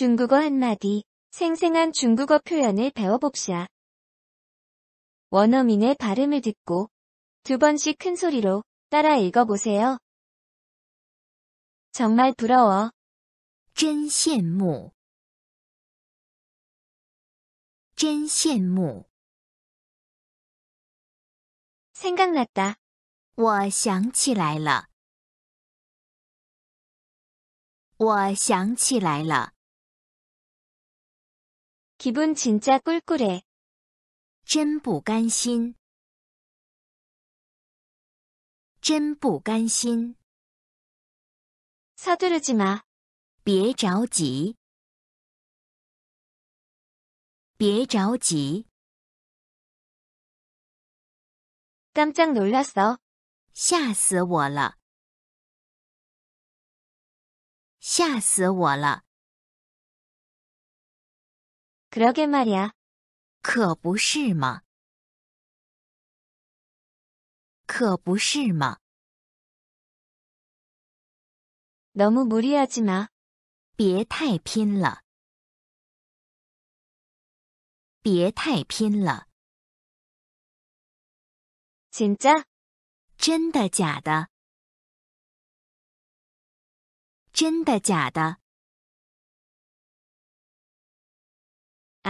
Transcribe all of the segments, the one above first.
중국어 한마디, 생생한 중국어 표현을 배워봅시다. 원어민의 발음을 듣고 두 번씩 큰 소리로 따라 읽어보세요. 정말 부러워. 真羡慕.真羡慕. 생각났다. 我想起来了.我想起来了. 기분 진짜 꿀꿀해. 真不甘心.真不甘心. 서두르지 마. 别着急.别着急. 깜짝 놀랐어. 吓死我了.吓死我了. 그러게 말이야. 可不是嘛。可不是嘛。 너무 무리하지 마. 别太拼了。别太拼了。 진짜? 真的假的？真的假的？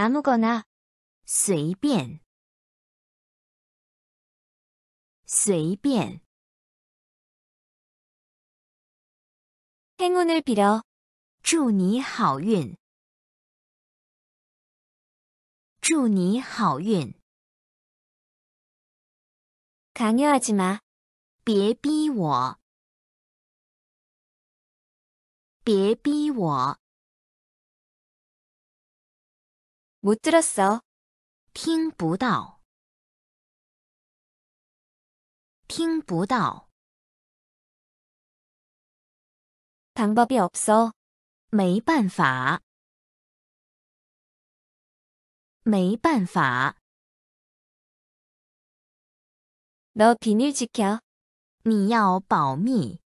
아무거 나， 随便，随便。행운을빌 어， 祝你好运，祝你好运。강요하지 마， 别逼我，别逼我。못들었어听不到，听不到。방법이없 어， 没办法，没办法。너비밀지 켜， 你要保密，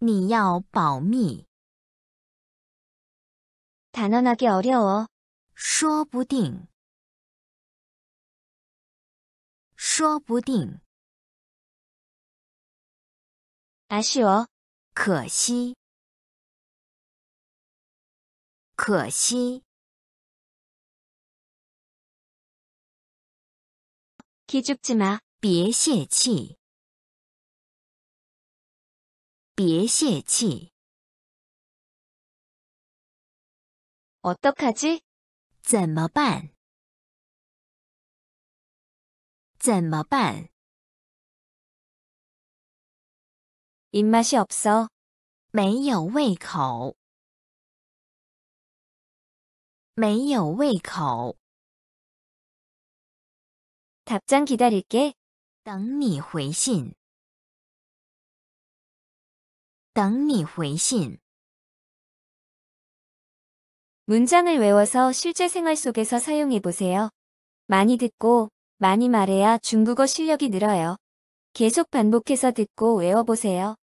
你要保密。看到那钓钓哦，说不定，说不定。哎哟，可惜，可惜。기죽지마비애시에 치。 别泄气。 어떡하지? 怎么办?怎么办? 입맛이 없어. 没有胃口.没有胃口. 답장 기다릴게. 等你回信.等你回信. 문장을 외워서 실제 생활 속에서 사용해보세요. 많이 듣고 많이 말해야 중국어 실력이 늘어요. 계속 반복해서 듣고 외워보세요.